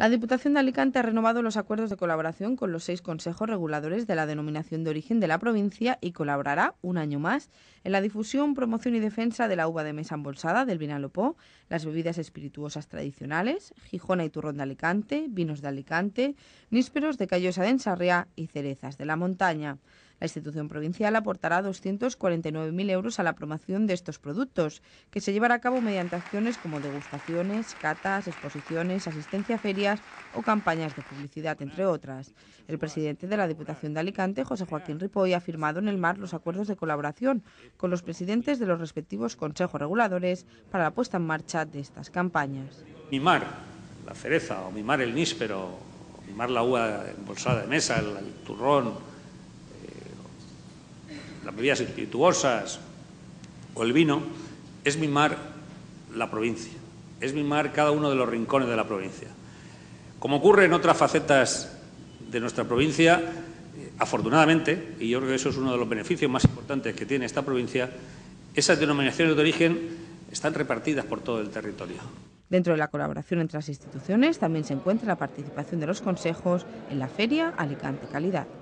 La Diputación de Alicante ha renovado los acuerdos de colaboración con los seis consejos reguladores de la denominación de origen de la provincia y colaborará un año más en la difusión, promoción y defensa de la uva de mesa embolsada del Vinalopó, las bebidas espirituosas tradicionales, Gijona y Turrón de Alicante, vinos de Alicante, nísperos de Callosa de Ensarriá y cerezas de la montaña. La institución provincial aportará 249.000 euros a la promoción de estos productos, que se llevará a cabo mediante acciones como degustaciones, catas, exposiciones, asistencia a ferias o campañas de publicidad, entre otras. El presidente de la Diputación de Alicante, José Joaquín Ripoll, ha firmado en el mar los acuerdos de colaboración con los presidentes de los respectivos consejos reguladores para la puesta en marcha de estas campañas. Mimar la cereza o mimar el níspero, mimar la uva embolsada de mesa, el turrón, las bebidas espirituosas o el vino, es mimar la provincia, es mimar cada uno de los rincones de la provincia. Como ocurre en otras facetas de nuestra provincia, eh, afortunadamente, y yo creo que eso es uno de los beneficios más importantes que tiene esta provincia, esas denominaciones de origen están repartidas por todo el territorio. Dentro de la colaboración entre las instituciones también se encuentra la participación de los consejos en la Feria Alicante Calidad.